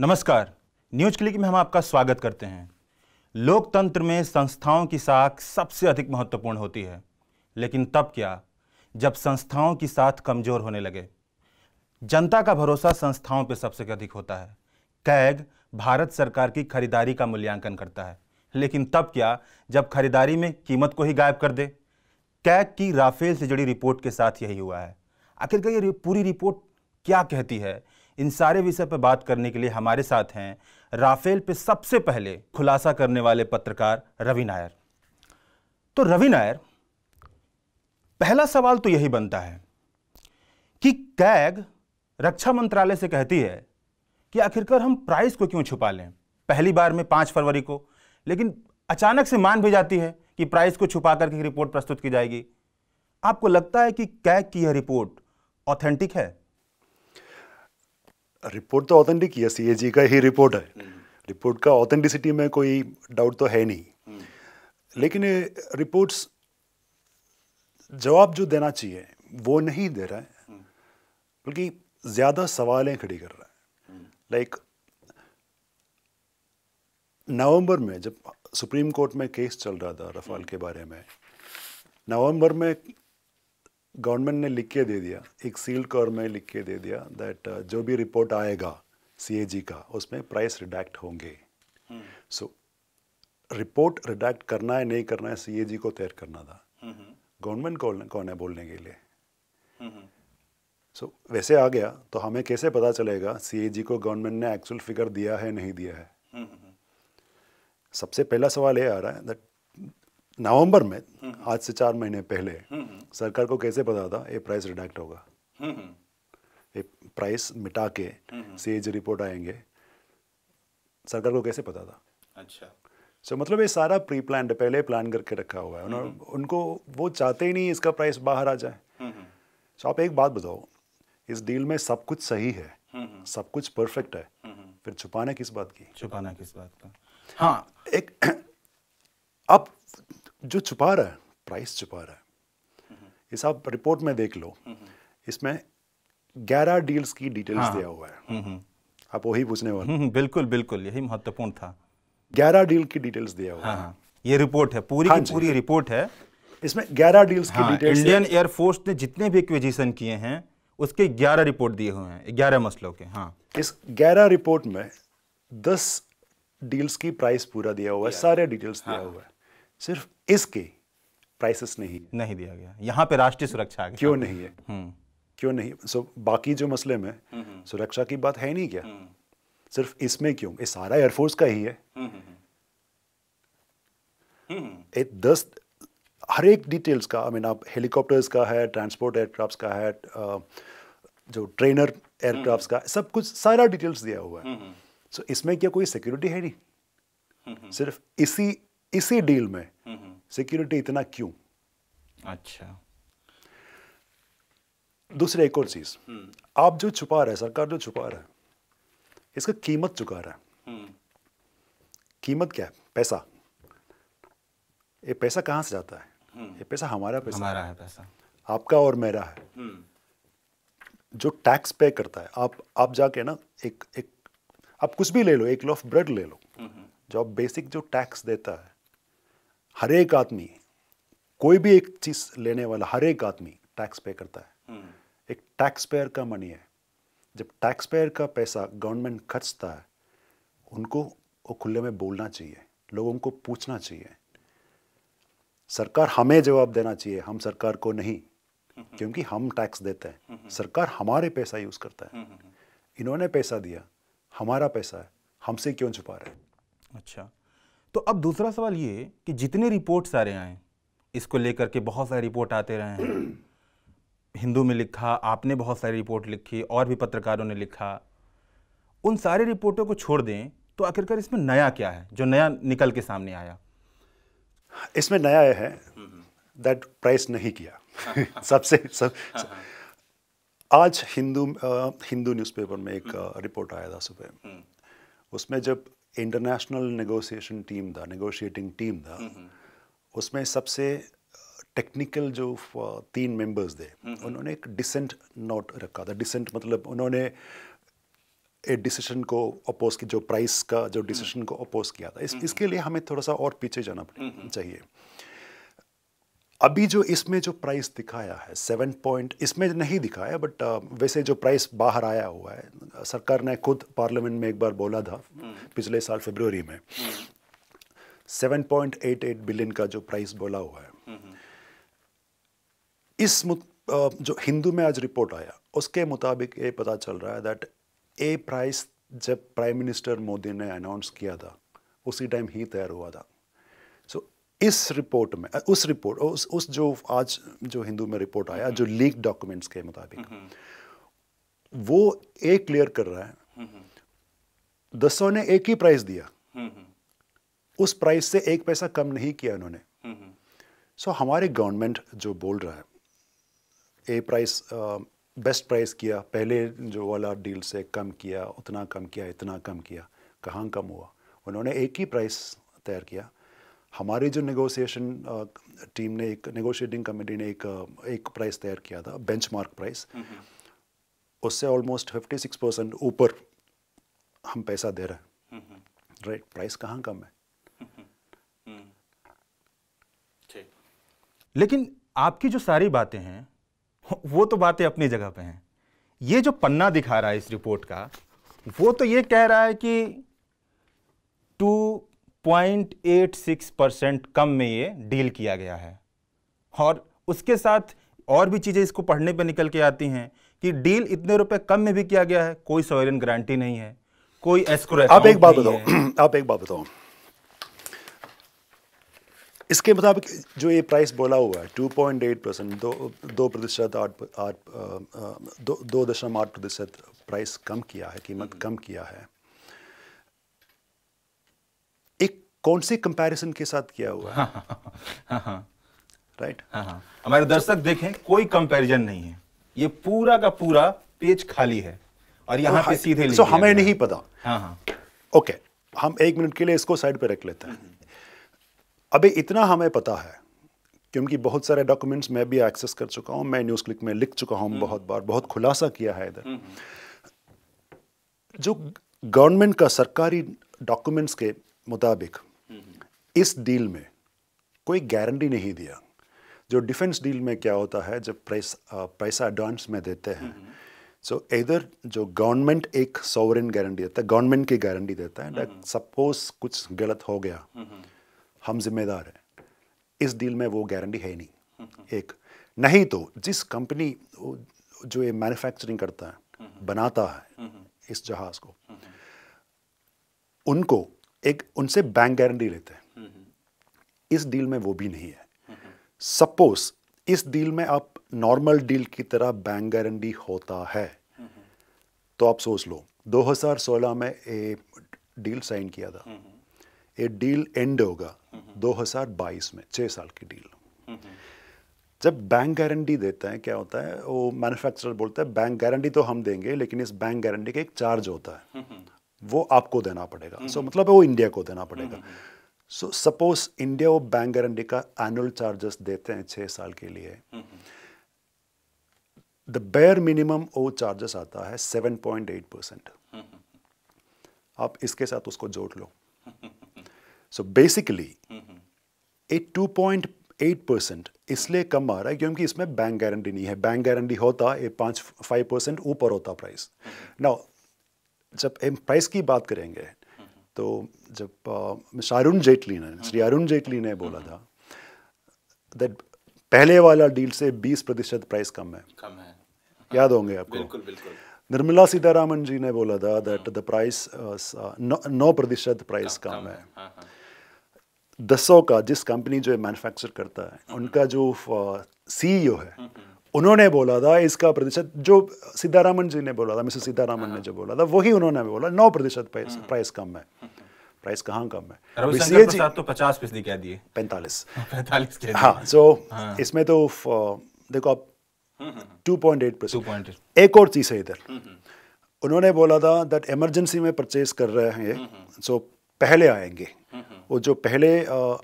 नमस्कार news click में हम आपका स्वागत करते हैं लोकतंत्र में संस्थाओं की साख सबसे अधिक महत्वपूर्ण होती है लेकिन तब क्या जब संस्थाओं की साथ कमजोर होने लगे जनता का भरोसा संस्थाओं पर सबसे अधिक होता है कैग भारत सरकार की खरीदारी का मूल्यांकन करता है लेकिन तब क्या जब खरीदारी में कीमत को ही गायब कर दे कैग की राफेल से जुड़ी रिपोर्ट के साथ यही हुआ है आखिरकार ये पूरी रिपोर्ट क्या कहती है इन सारे विषय पर बात करने के लिए हमारे साथ हैं राफेल पे सबसे पहले खुलासा करने वाले पत्रकार रवि नायर तो रवि नायर पहला सवाल तो यही बनता है कि कैग रक्षा मंत्रालय से कहती है कि आखिरकार हम प्राइस को क्यों छुपा लें पहली बार में पांच फरवरी को लेकिन अचानक से मान भी जाती है कि प्राइस को छुपा करके रिपोर्ट प्रस्तुत की जाएगी आपको लगता है कि कैग की यह रिपोर्ट ऑथेंटिक है रिपोर्ट तो ऑथेंटिक ही है सी का ही रिपोर्ट है रिपोर्ट hmm. का ऑथेंटिसिटी में कोई डाउट तो है नहीं hmm. लेकिन रिपोर्ट्स जवाब जो देना चाहिए वो नहीं दे रहा है hmm. बल्कि ज़्यादा सवालें खड़ी कर रहा है लाइक नवंबर में जब सुप्रीम कोर्ट में केस चल रहा था रफाल के बारे में नवंबर में गवर्नमेंट ने लिख के दे दिया एक सील्ड कवर में लिख के दे दिया दैट uh, जो भी रिपोर्ट आएगा सी का उसमें प्राइस रिडक्ट होंगे so hmm. hmm. so, report redact करना है नहीं करना है सी को तैयार करना था गवर्नमेंट हम्म, हम्म। कौन कौन है बोलने के लिए सो so, वैसे आ गया तो हमें कैसे पता चलेगा सी को गवर्नमेंट ने एक्चुअल फिगर दिया है नहीं दिया है सबसे पहला सवाल ये आ रहा है दैट नवंबर में आज से चार महीने पहले सरकार को कैसे पता था ये प्राइस रिडक्ट होगा हम्म, हम्म। ये प्राइस मिटा के सीएजी हम्म, रिपोर्ट आएंगे सरकार को कैसे पता था अच्छा सो so, मतलब ये सारा प्री प्लान पहले प्लान करके रखा हुआ है उन्होंने उनको वो चाहते ही नहीं इसका प्राइस बाहर आ जाए सो so, आप एक बात बताओ इस डील में सब कुछ सही है सब कुछ परफेक्ट है फिर छुपाना किस बात की छुपाना किस बात का हाँ एक अब जो छुपा रहा है प्राइस छुपा रहा है इस आप रिपोर्ट में देख लो इसमें ग्यारह डील्स की डिटेल्स हाँ। दिया हुआ है हम्म, हम्म। आप वही पूछने वाले हम्म, बिल्कुल बिल्कुल यही महत्वपूर्ण था ग्यारह डील की डिटेल्स दिया हुआ हाँ, हाँ। ये रिपोर्ट है पूरी हाँ की पूरी रिपोर्ट है इसमें ग्यारह डील्स हाँ, की डिटेल्स इंडियन एयरफोर्स ने जितने भी एक्विजिशन किए हैं उसके ग्यारह रिपोर्ट दिए हुए हैं ग्यारह मसलों के हाँ इस ग्यारह रिपोर्ट में दस डील्स की प्राइस पूरा दिया हुआ है सारे डिटेल्स दिया हाँ। हुआ है सिर्फ इसकी प्राइसिस नहीं नहीं दिया गया यहाँ पे राष्ट्रीय सुरक्षा आ गया हम्म। क्यों नहीं है क्यों नहीं सो बाकी जो मसले में हम्म, हम्म। सुरक्षा की बात है नहीं क्या सिर्फ इसमें क्यों ये सारा एयरफोर्स का ही है एक दस हर एक डिटेल्स का आई मीन आप हेलीकॉप्टर्स का है ट्रांसपोर्ट एयरक्राफ्ट का है जो ट्रेनर एयरक्राफ्ट का सब कुछ सारा डिटेल्स दिया हुआ है सो इसमें क्या कोई सिक्योरिटी है नहीं सिर्फ इसी इसी डील में सिक्योरिटी इतना क्यों अच्छा दूसरी एक और चीज हम्म। आप जो छुपा रहे सरकार जो छुपा रहा है इसका कीमत चुका रहा है हम्म। कीमत क्या है पैसा ये पैसा कहां से जाता है हम्म। ये पैसा हमारा पैसा हमारा है पैसा आपका और मेरा है जो टैक्स पे करता है आप आप जाके ना एक एक आप कुछ भी ले लो एक लॉफ ब्रेड ले लो जो आप बेसिक जो टैक्स देता है हर एक आदमी कोई भी एक चीज लेने वाला हर एक आदमी टैक्स पे करता है हम्म। एक टैक्स पेयर का मनी है जब टैक्स पेयर का पैसा गवर्नमेंट खर्चता है उनको वो खुले में बोलना चाहिए लोगों को पूछना चाहिए सरकार हमें जवाब देना चाहिए हम सरकार को नहीं हम्म। क्योंकि हम टैक्स देते हैं हम्म। सरकार हमारे पैसा यूज़ करता है इन्होंने पैसा दिया हमारा पैसा है हमसे क्यों छुपा रहे हैं अच्छा तो अब दूसरा सवाल ये कि जितने रिपोर्ट सारे आए इसको लेकर के बहुत सारे रिपोर्ट आते रहे हैं हिंदू में लिखा आपने बहुत सारी रिपोर्ट लिखी और भी पत्रकारों ने लिखा उन सारे रिपोर्टों को छोड़ दें तो आखिरकार इसमें नया क्या है जो नया निकल के सामने आया इसमें नया यह है दैट प्राइस नहीं किया सबसे सब, सब हाँ, हाँ। आज हिंदू हिंदू न्यूज़पेपर में एक रिपोर्ट हम्म। आया था सुबह हम्म। उसमें जब इंटरनेशनल नेगोशिएशन टीम था नेगोशिएटिंग टीम था उसमें सबसे टेक्निकल जो तीन मेंबर्स थे उन्होंने एक डिसेंट नोट रखा था डिसेंट मतलब उन्होंने एक डिसीजन को अपोज की जो प्राइस का जो डिसीजन को अपोज किया था इस, इसके लिए हमें थोड़ा सा और पीछे जाना चाहिए अभी जो इसमें जो प्राइस दिखाया है सेवन पॉइंट इसमें नहीं दिखाया बट uh, वैसे जो प्राइस बाहर आया हुआ है सरकार ने खुद पार्लियामेंट में एक बार बोला था पिछले साल फरवरी में seven point eight eight billion का जो प्राइस बोला हुआ है इस uh, जो हिंदू में आज रिपोर्ट आया उसके मुताबिक ये पता चल रहा है दैट ए प्राइस जब प्राइम मिनिस्टर मोदी ने अनाउंस किया था उसी टाइम ही तैयार हुआ था सो so, इस रिपोर्ट में उस रिपोर्ट उस उस जो आज जो हिंदू में रिपोर्ट आया जो हम्म। लीक डॉक्यूमेंट्स के मुताबिक हम्म, हम्म। वो एक क्लियर कर रहा है दसों ने एक ही प्राइस दिया उस प्राइस से एक पैसा कम नहीं किया उन्होंने सो so, हमारे गवर्नमेंट जो बोल रहा है ए प्राइस बेस्ट प्राइस किया पहले जो वाला डील से कम किया उतना कम किया इतना कम किया कहाँ कम हुआ उन्होंने एक ही प्राइस तैयार किया हमारी जो नेगोशिएशन टीम ने एक नेगोशिएटिंग कमेटी ने एक एक प्राइस तैयार किया था बेंचमार्क प्राइस उससे ऑलमोस्ट फिफ्टी सिक्स परसेंट ऊपर हम पैसा दे रहे हैं राइट प्राइस कहाँ कम है हम्म। लेकिन आपकी जो सारी बातें हैं वो तो बातें अपनी जगह पे हैं ये जो पन्ना दिखा रहा है इस रिपोर्ट का वो तो ये कह रहा है कि टू 0.86 परसेंट कम में ये डील किया गया है और उसके साथ और भी चीज़ें इसको पढ़ने पे निकल के आती हैं कि डील इतने रुपए कम में भी किया गया है कोई सॉवरन गारंटी नहीं है कोई एस्क्रो आप एक बात बताओ आप एक बात बताओ इसके मुताबिक जो ये प्राइस बोला हुआ है टू पॉइंट एट परसेंट दो प्रतिशत आठ आठ दो दशम आठ प्रतिशत प्राइस कम किया है कीमत कम किया है कौन से कंपैरिजन के साथ किया हुआ है राइट हाँ, हाँ। हमारे दर्शक देखें कोई कंपैरिजन नहीं है ये पूरा का पूरा पेज खाली है और यहाँ पे हाँ। सीधे सो हमें नहीं पता हाँ ओके हम एक मिनट के लिए इसको साइड पे रख लेते हैं अभी इतना हमें पता है क्योंकि बहुत सारे डॉक्यूमेंट्स मैं भी एक्सेस कर चुका हूं मैं न्यूज़ क्लिक में लिख चुका हूं हम्म। बहुत बार बहुत खुलासा किया है इधर हम्म, हम्म। जो गवर्नमेंट का सरकारी डॉक्यूमेंट्स के मुताबिक इस डील में कोई गारंटी नहीं दिया जो डिफेंस डील में क्या होता है जब प्रेस पैसा एडवांस में देते हैं हम्म, हम्म। सो इधर जो गवर्नमेंट एक सॉवरेन गारंटी देता है गवर्नमेंट की गारंटी देता है सपोज हम्म, कुछ गलत हो गया हम जिम्मेदार हैं इस डील में वो गारंटी है नहीं एक नहीं तो जिस कंपनी जो ये मैन्युफैक्चरिंग करता है बनाता है इस जहाज को उनको एक उनसे बैंक गारंटी लेते हैं इस डील में वो भी नहीं है सपोज इस डील में आप नॉर्मल डील की तरह बैंक गारंटी होता है तो आप सोच लो 2016 में ए डील साइन किया था ये डील एंड होगा 2022 में छह साल की डील जब बैंक गारंटी देते हैं क्या होता है वो मैन्युफैक्चरर बोलता है बैंक गारंटी तो हम देंगे लेकिन इस बैंक गारंटी का एक चार्ज होता है वो आपको देना पड़ेगा सो so, मतलब वो इंडिया को देना पड़ेगा सो सपोज इंडिया और बैंक गारंटी का एनुअल चार्जेस देते हैं छः साल के लिए द बेयर मिनिमम वो चार्जेस आता है सेवन पॉइंट एट परसेंट आप इसके साथ उसको जोड़ लो so basically two point eight percent इसलिए कम आ रहा है क्योंकि इसमें बैंक गारंटी नहीं है बैंक गारंटी होता ये पाँच फाइव परसेंट ऊपर होता प्राइस ना जब प्राइस की बात करेंगे तो जब मिस अरुण जेटली ने श्री अरुण जेटली ने बोला था दैट पहले वाला डील से 20 प्रतिशत प्राइस कम है कम है याद होंगे आपको बिल्कुल बिल्कुल निर्मला सीतारामन जी ने बोला था दैट द प्राइस नौ प्रतिशत प्राइस कम है हाँ, हाँ। दसों का जिस कंपनी जो मैन्युफैक्चर करता है हम्म, उनका हम्म। जो सीईओ है हम्म, उन्होंने बोला था इसका प्रतिशत जो सीतारामन जी ने बोला था मिस्टर सीतारामन ने जो बोला था वही उन्होंने बोला नौ प्रतिशत प्राइस हम्म। कम है प्राइस कहाँ कम है जी तो पचास फीसदी कह दिए पैंतालीस पैंतालीस हाँ सो हाँ। इसमें तो देखो आप टू पॉइंट एट परसेंट एक और चीज़ है इधर हम्म, हम्म। उन्होंने बोला था दैट इमरजेंसी में परचेज कर रहे हैं ये सो पहले आएंगे वो जो पहले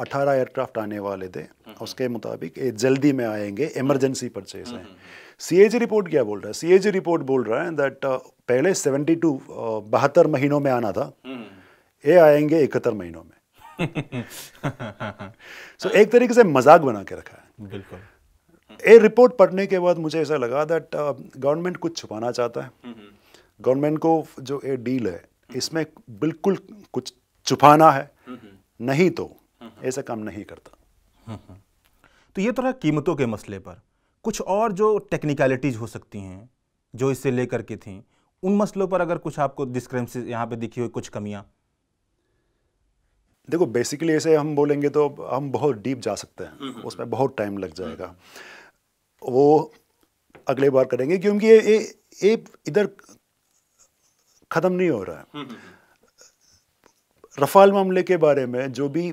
अठारह एयरक्राफ्ट आने वाले थे हम्म। उसके मुताबिक ये जल्दी में आएंगे इमरजेंसी हम्म। परचेज हैं सी हम्म। रिपोर्ट क्या बोल रहा है सी रिपोर्ट बोल रहा है दैट पहले सेवेंटी टू बहत्तर महीनों में आना था ये आएंगे इकहत्तर महीनों में सो so, एक तरीके से मजाक बना के रखा है बिल्कुल ये रिपोर्ट पढ़ने के बाद मुझे ऐसा लगा दैट गवर्नमेंट कुछ छुपाना चाहता है गवर्नमेंट को जो ये डील है इसमें बिल्कुल कुछ छुपाना है नहीं तो ऐसा काम नहीं करता तो ये तो रहा कीमतों के मसले पर कुछ और जो टेक्निकलिटीज हो सकती हैं जो इससे लेकर के थी उन मसलों पर अगर कुछ आपको डिस्क्रेंसी यहाँ पे दिखी हुई कुछ कमियाँ देखो बेसिकली ऐसे हम बोलेंगे तो हम बहुत डीप जा सकते हैं हम्म, हम्म, उसमें हम्म। बहुत टाइम लग जाएगा वो अगले बार करेंगे क्योंकि ये ये इधर ख़त्म नहीं हो रहा है रफाल मामले के बारे में जो भी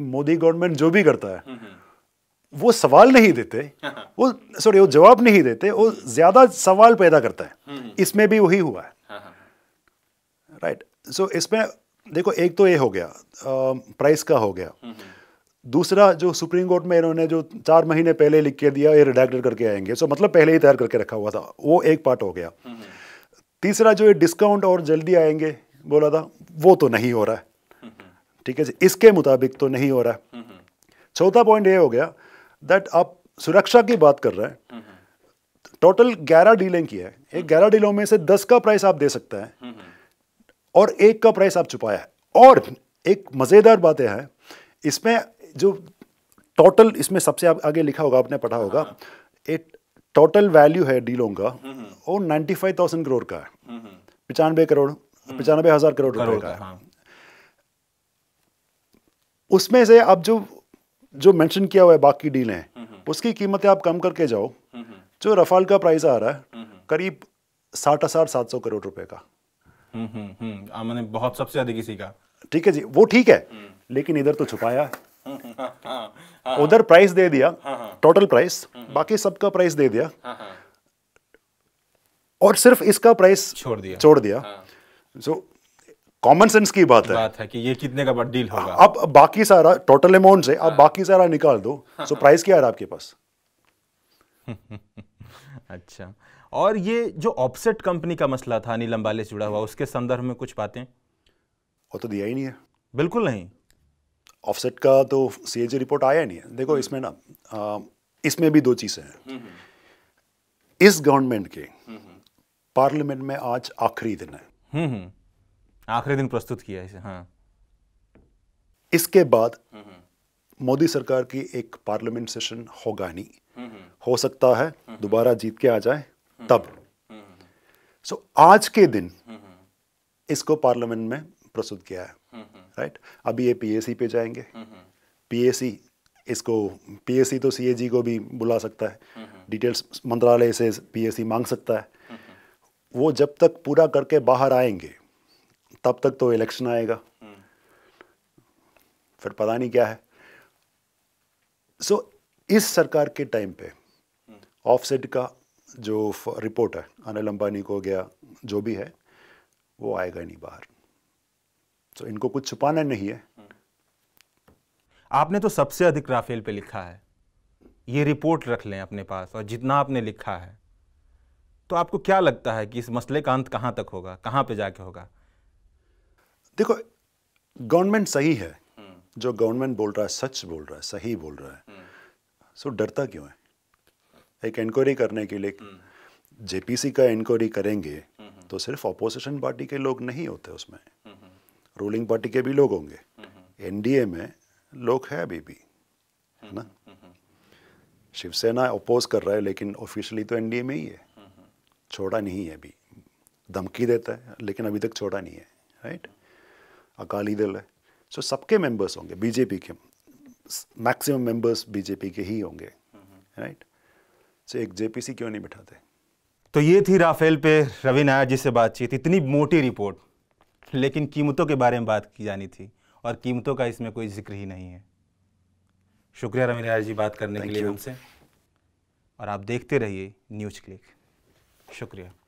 मोदी गवर्नमेंट जो भी करता है वो सवाल नहीं देते वो सॉरी वो जवाब नहीं देते वो ज्यादा सवाल पैदा करता है हम्म, हम्म। इसमें भी वही हुआ है राइट हाँ, सो हाँ। so, इसमें देखो एक तो ये हो गया प्राइस का हो गया हम्म, दूसरा जो सुप्रीम कोर्ट में इन्होंने जो चार महीने पहले लिख के दिया ये रिडक्टेड करके आएंगे सो so, मतलब पहले ही तैयार करके रखा हुआ था वो एक पार्ट हो गया तीसरा जो ये डिस्काउंट और जल्दी आएंगे बोला था वो तो नहीं हो रहा है ठीक है इसके मुताबिक तो नहीं हो रहा है हम्म, हम्म। चौथा पॉइंट ये हो गया दैट आप सुरक्षा की बात कर रहे हैं टोटल हम्म, ग्यारह डीलें की है एक ग्यारह डीलों में से दस का प्राइस आप दे सकते हैं और एक का प्राइस आप छुपाया है और एक मज़ेदार बात यह है इसमें जो टोटल इसमें सबसे आप आगे लिखा होगा आपने पढ़ा होगा हाँ। एक टोटल वैल्यू है डीलों का वो नाइन्टी फाइव थाउजेंड करोड़ का है पचानवे करोड़ पचानबे हज़ार करोड़ रुपए का है हाँ। उसमें से अब जो जो मेंशन किया हुआ है बाकी डीलें उसकी कीमतें आप कम करके जाओ जो रफाल का प्राइस आ रहा है करीब साठ हजार सात सौ करोड़ रुपए का हाँ, मैंने बहुत सबसे अधिक किसी का ठीक है जी वो ठीक है हम्म। लेकिन इधर तो छुपाया हाँ, हाँ। उधर प्राइस दे दिया टोटल प्राइस बाकी सबका प्राइस दे दिया और सिर्फ इसका प्राइस छोड़ दिया छोड़ दिया जो कॉमन सेंस की बात है बात है कि ये कितने का डील होगा अब बाकी सारा टोटल अमाउंट से आप हाँ। बाकी सारा निकाल दो सो तो प्राइस क्या है आपके पास अच्छा और ये जो ऑफसेट कंपनी का मसला था नीलम बाले से जुड़ा हुआ उसके संदर्भ में कुछ बातें वो तो दिया ही नहीं है बिल्कुल नहीं ऑफसेट का तो सीएजी रिपोर्ट आया नहीं है देखो हम्म। इसमें ना इसमें भी दो चीज़ें हैं हम्म, हम्म। इस गवर्नमेंट के पार्लियामेंट में आज आखिरी दिन है आखिरी दिन प्रस्तुत किया इसे हाँ इसके बाद मोदी सरकार की एक पार्लियामेंट सेशन होगा नहीं हो सकता है दोबारा जीत के आ जाए तब सो so, आज के दिन इसको पार्लियामेंट में प्रस्तुत किया है राइट अभी ये पीएसी पे जाएंगे पीएसी इसको पीएसी तो सीएजी को भी बुला सकता है डिटेल्स मंत्रालय से पीएसी मांग सकता है वो जब तक पूरा करके बाहर आएंगे तब तक तो इलेक्शन आएगा फिर पता नहीं क्या है सो so, इस सरकार के टाइम पे ऑफसेट का जो रिपोर्ट है अनिल अंबानी को गया जो भी है वो आएगा नहीं बाहर तो so, इनको कुछ छुपाना नहीं है आपने तो सबसे अधिक राफेल पे लिखा है ये रिपोर्ट रख लें अपने पास और जितना आपने लिखा है तो आपको क्या लगता है कि इस मसले का अंत कहां तक होगा कहां पे जाके होगा देखो गवर्नमेंट सही है हम्म। जो गवर्नमेंट बोल रहा है सच बोल रहा है सही बोल रहा है हम्म। सो डरता क्यों है एक इंक्वायरी करने के लिए हम्म। जेपीसी का इंक्वायरी करेंगे तो सिर्फ अपोजिशन पार्टी के लोग नहीं होते उसमें रूलिंग पार्टी के भी लोग होंगे एनडीए में लोग हैं अभी भी है ना शिवसेना अपोज कर रहा है लेकिन ऑफिशियली तो एनडीए में ही है छोड़ा नहीं है अभी धमकी देता है लेकिन अभी तक छोड़ा नहीं है राइट right? अकाली दल है सो so, सबके मेंबर्स होंगे बीजेपी के मैक्सिमम मेंबर्स बीजेपी के ही होंगे राइट सो एक जेपीसी क्यों नहीं बिठाते तो ये थी राफेल पे रवि नायर जी से बातचीत इतनी मोटी रिपोर्ट लेकिन कीमतों के बारे में बात की जानी थी और कीमतों का इसमें कोई जिक्र ही नहीं है शुक्रिया रवि नायर जी बात करने Thank के लिए हमसे और आप देखते रहिए न्यूज क्लिक शुक्रिया